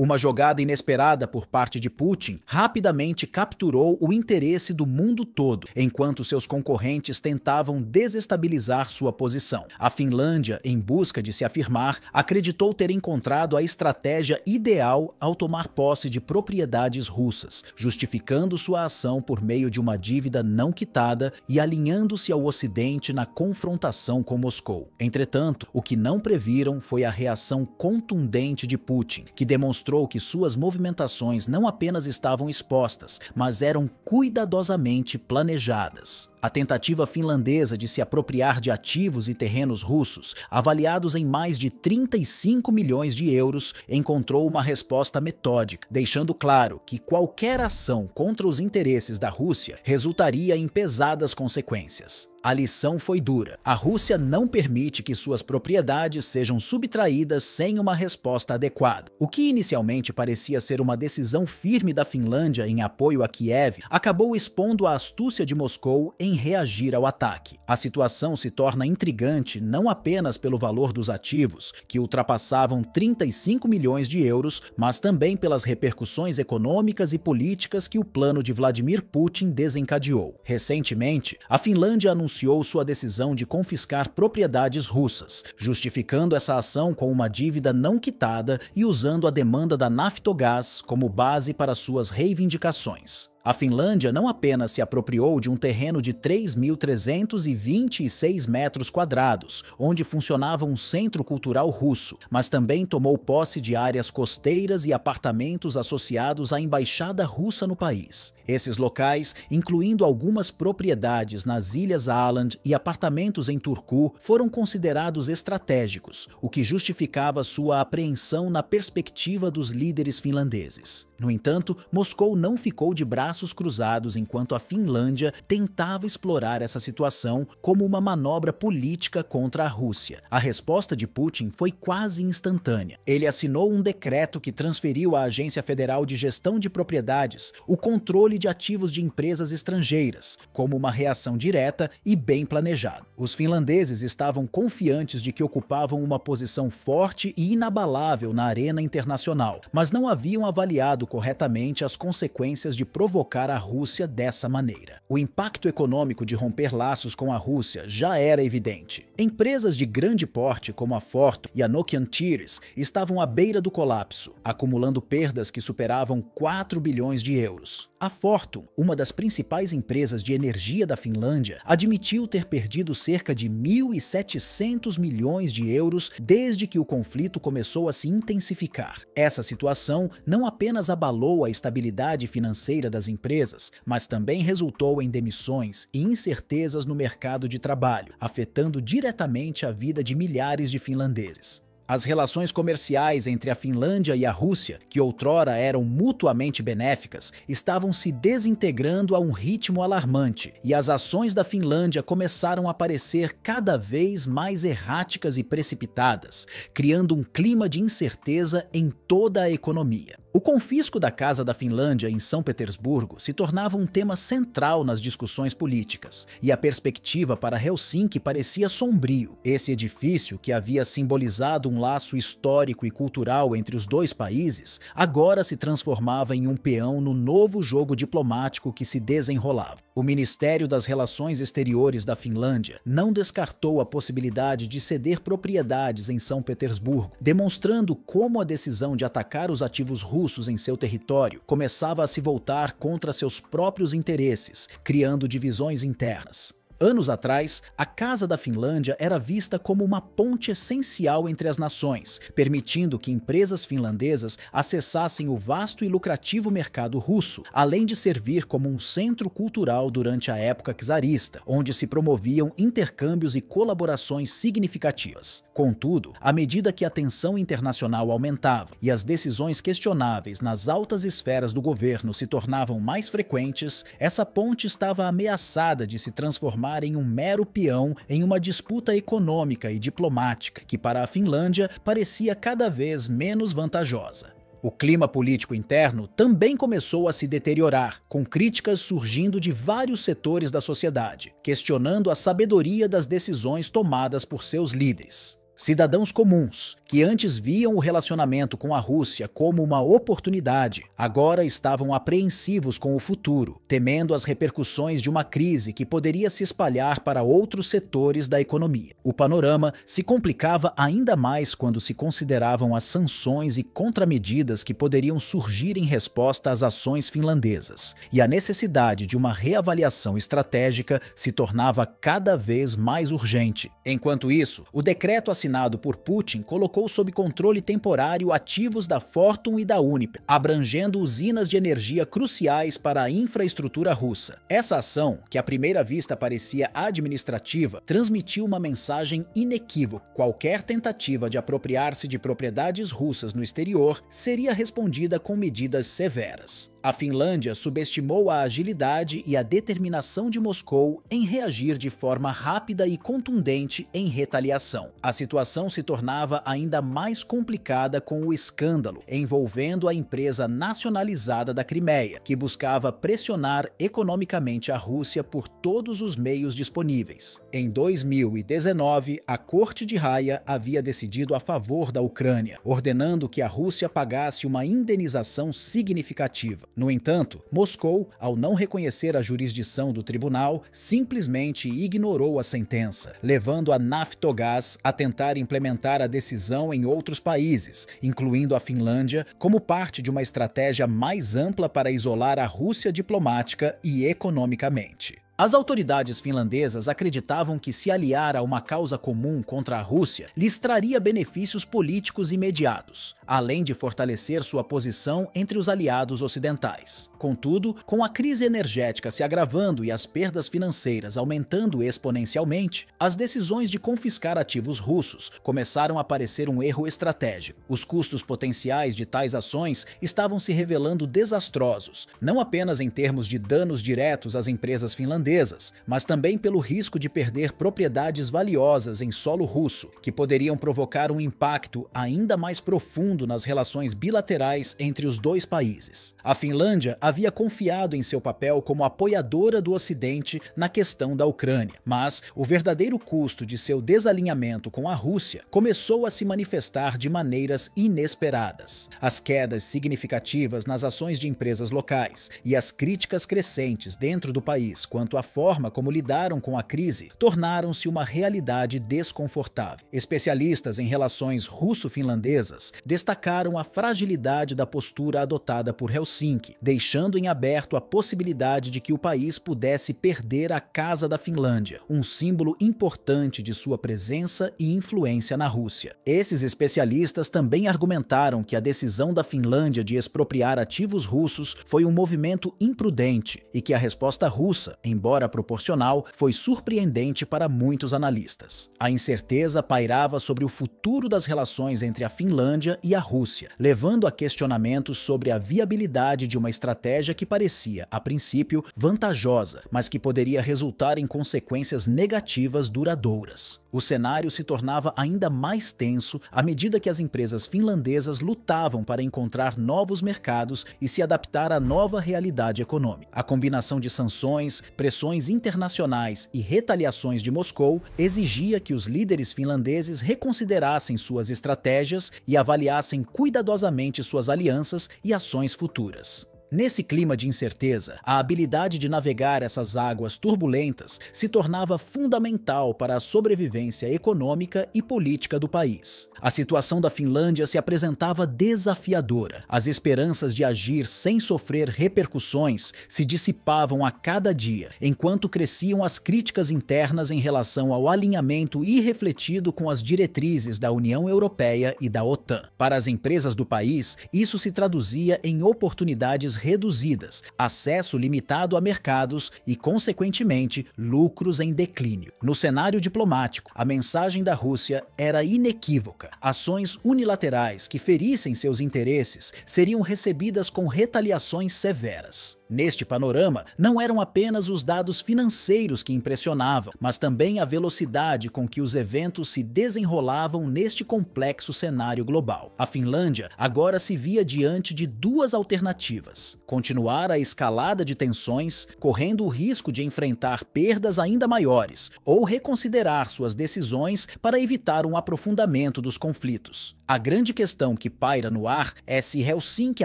Uma jogada inesperada por parte de Putin rapidamente capturou o interesse do mundo todo, enquanto seus concorrentes tentavam desestabilizar sua posição. A Finlândia, em busca de se afirmar, acreditou ter encontrado a estratégia ideal ao tomar posse de propriedades russas, justificando sua ação por meio de uma dívida não quitada e alinhando-se ao Ocidente na confrontação com Moscou. Entretanto, o que não previram foi a reação contundente de Putin, que demonstrou mostrou que suas movimentações não apenas estavam expostas, mas eram cuidadosamente planejadas. A tentativa finlandesa de se apropriar de ativos e terrenos russos, avaliados em mais de 35 milhões de euros, encontrou uma resposta metódica, deixando claro que qualquer ação contra os interesses da Rússia resultaria em pesadas consequências. A lição foi dura. A Rússia não permite que suas propriedades sejam subtraídas sem uma resposta adequada. O que inicialmente parecia ser uma decisão firme da Finlândia em apoio a Kiev, acabou expondo a astúcia de Moscou em reagir ao ataque. A situação se torna intrigante não apenas pelo valor dos ativos, que ultrapassavam 35 milhões de euros, mas também pelas repercussões econômicas e políticas que o plano de Vladimir Putin desencadeou. Recentemente, a Finlândia anunciou anunciou sua decisão de confiscar propriedades russas, justificando essa ação com uma dívida não quitada e usando a demanda da Naftogaz como base para suas reivindicações. A Finlândia não apenas se apropriou de um terreno de 3.326 metros quadrados, onde funcionava um centro cultural russo, mas também tomou posse de áreas costeiras e apartamentos associados à embaixada russa no país. Esses locais, incluindo algumas propriedades nas Ilhas Åland e apartamentos em Turku, foram considerados estratégicos, o que justificava sua apreensão na perspectiva dos líderes finlandeses. No entanto, Moscou não ficou de braços cruzados enquanto a Finlândia tentava explorar essa situação como uma manobra política contra a Rússia. A resposta de Putin foi quase instantânea. Ele assinou um decreto que transferiu à Agência Federal de Gestão de Propriedades o controle de ativos de empresas estrangeiras, como uma reação direta e bem planejada. Os finlandeses estavam confiantes de que ocupavam uma posição forte e inabalável na arena internacional, mas não haviam avaliado corretamente as consequências de provocar a Rússia dessa maneira. O impacto econômico de romper laços com a Rússia já era evidente. Empresas de grande porte como a Forto e a Nokian Tears estavam à beira do colapso, acumulando perdas que superavam 4 bilhões de euros. A Fortum, uma das principais empresas de energia da Finlândia, admitiu ter perdido cerca de 1.700 milhões de euros desde que o conflito começou a se intensificar. Essa situação não apenas abalou a estabilidade financeira das empresas, mas também resultou em demissões e incertezas no mercado de trabalho, afetando diretamente a vida de milhares de finlandeses. As relações comerciais entre a Finlândia e a Rússia, que outrora eram mutuamente benéficas, estavam se desintegrando a um ritmo alarmante, e as ações da Finlândia começaram a parecer cada vez mais erráticas e precipitadas, criando um clima de incerteza em toda a economia. O confisco da Casa da Finlândia em São Petersburgo se tornava um tema central nas discussões políticas, e a perspectiva para Helsinki parecia sombrio. Esse edifício, que havia simbolizado um laço histórico e cultural entre os dois países, agora se transformava em um peão no novo jogo diplomático que se desenrolava. O Ministério das Relações Exteriores da Finlândia não descartou a possibilidade de ceder propriedades em São Petersburgo, demonstrando como a decisão de atacar os ativos russos russos em seu território começava a se voltar contra seus próprios interesses, criando divisões internas. Anos atrás, a Casa da Finlândia era vista como uma ponte essencial entre as nações, permitindo que empresas finlandesas acessassem o vasto e lucrativo mercado russo, além de servir como um centro cultural durante a época czarista, onde se promoviam intercâmbios e colaborações significativas. Contudo, à medida que a tensão internacional aumentava e as decisões questionáveis nas altas esferas do governo se tornavam mais frequentes, essa ponte estava ameaçada de se transformar transformar em um mero peão em uma disputa econômica e diplomática que, para a Finlândia, parecia cada vez menos vantajosa. O clima político interno também começou a se deteriorar, com críticas surgindo de vários setores da sociedade, questionando a sabedoria das decisões tomadas por seus líderes. Cidadãos comuns, que antes viam o relacionamento com a Rússia como uma oportunidade, agora estavam apreensivos com o futuro, temendo as repercussões de uma crise que poderia se espalhar para outros setores da economia. O panorama se complicava ainda mais quando se consideravam as sanções e contramedidas que poderiam surgir em resposta às ações finlandesas, e a necessidade de uma reavaliação estratégica se tornava cada vez mais urgente. Enquanto isso, o decreto assinado assinado por Putin colocou sob controle temporário ativos da Fortum e da Unip, abrangendo usinas de energia cruciais para a infraestrutura russa. Essa ação, que à primeira vista parecia administrativa, transmitiu uma mensagem inequívoca: qualquer tentativa de apropriar-se de propriedades russas no exterior seria respondida com medidas severas. A Finlândia subestimou a agilidade e a determinação de Moscou em reagir de forma rápida e contundente em retaliação. A situação se tornava ainda mais complicada com o escândalo envolvendo a empresa nacionalizada da Crimeia, que buscava pressionar economicamente a Rússia por todos os meios disponíveis. Em 2019, a Corte de Haia havia decidido a favor da Ucrânia, ordenando que a Rússia pagasse uma indenização significativa. No entanto, Moscou, ao não reconhecer a jurisdição do tribunal, simplesmente ignorou a sentença, levando a Naftogaz a tentar implementar a decisão em outros países, incluindo a Finlândia, como parte de uma estratégia mais ampla para isolar a Rússia diplomática e economicamente. As autoridades finlandesas acreditavam que se aliar a uma causa comum contra a Rússia lhes traria benefícios políticos imediatos, além de fortalecer sua posição entre os aliados ocidentais. Contudo, com a crise energética se agravando e as perdas financeiras aumentando exponencialmente, as decisões de confiscar ativos russos começaram a parecer um erro estratégico. Os custos potenciais de tais ações estavam se revelando desastrosos, não apenas em termos de danos diretos às empresas finlandesas, redondezas, mas também pelo risco de perder propriedades valiosas em solo russo, que poderiam provocar um impacto ainda mais profundo nas relações bilaterais entre os dois países. A Finlândia havia confiado em seu papel como apoiadora do Ocidente na questão da Ucrânia, mas o verdadeiro custo de seu desalinhamento com a Rússia começou a se manifestar de maneiras inesperadas. As quedas significativas nas ações de empresas locais e as críticas crescentes dentro do país quanto a forma como lidaram com a crise tornaram-se uma realidade desconfortável. Especialistas em relações russo-finlandesas destacaram a fragilidade da postura adotada por Helsinki, deixando em aberto a possibilidade de que o país pudesse perder a Casa da Finlândia, um símbolo importante de sua presença e influência na Rússia. Esses especialistas também argumentaram que a decisão da Finlândia de expropriar ativos russos foi um movimento imprudente e que a resposta russa, embora embora proporcional, foi surpreendente para muitos analistas. A incerteza pairava sobre o futuro das relações entre a Finlândia e a Rússia, levando a questionamentos sobre a viabilidade de uma estratégia que parecia, a princípio, vantajosa, mas que poderia resultar em consequências negativas duradouras. O cenário se tornava ainda mais tenso à medida que as empresas finlandesas lutavam para encontrar novos mercados e se adaptar à nova realidade econômica. A combinação de sanções, pressões pressões internacionais e retaliações de Moscou, exigia que os líderes finlandeses reconsiderassem suas estratégias e avaliassem cuidadosamente suas alianças e ações futuras. Nesse clima de incerteza, a habilidade de navegar essas águas turbulentas se tornava fundamental para a sobrevivência econômica e política do país. A situação da Finlândia se apresentava desafiadora. As esperanças de agir sem sofrer repercussões se dissipavam a cada dia, enquanto cresciam as críticas internas em relação ao alinhamento irrefletido com as diretrizes da União Europeia e da OTAN. Para as empresas do país, isso se traduzia em oportunidades reduzidas, acesso limitado a mercados e, consequentemente, lucros em declínio. No cenário diplomático, a mensagem da Rússia era inequívoca. Ações unilaterais que ferissem seus interesses seriam recebidas com retaliações severas. Neste panorama, não eram apenas os dados financeiros que impressionavam, mas também a velocidade com que os eventos se desenrolavam neste complexo cenário global. A Finlândia agora se via diante de duas alternativas: continuar a escalada de tensões, correndo o risco de enfrentar perdas ainda maiores, ou reconsiderar suas decisões para evitar um aprofundamento dos conflitos. A grande questão que paira no ar é se Helsinki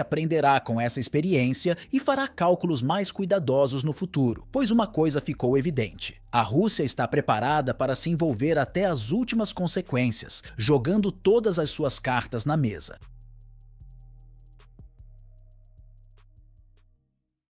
aprenderá com essa experiência e fará cálculos mais cuidadosos no futuro, pois uma coisa ficou evidente. A Rússia está preparada para se envolver até as últimas consequências, jogando todas as suas cartas na mesa.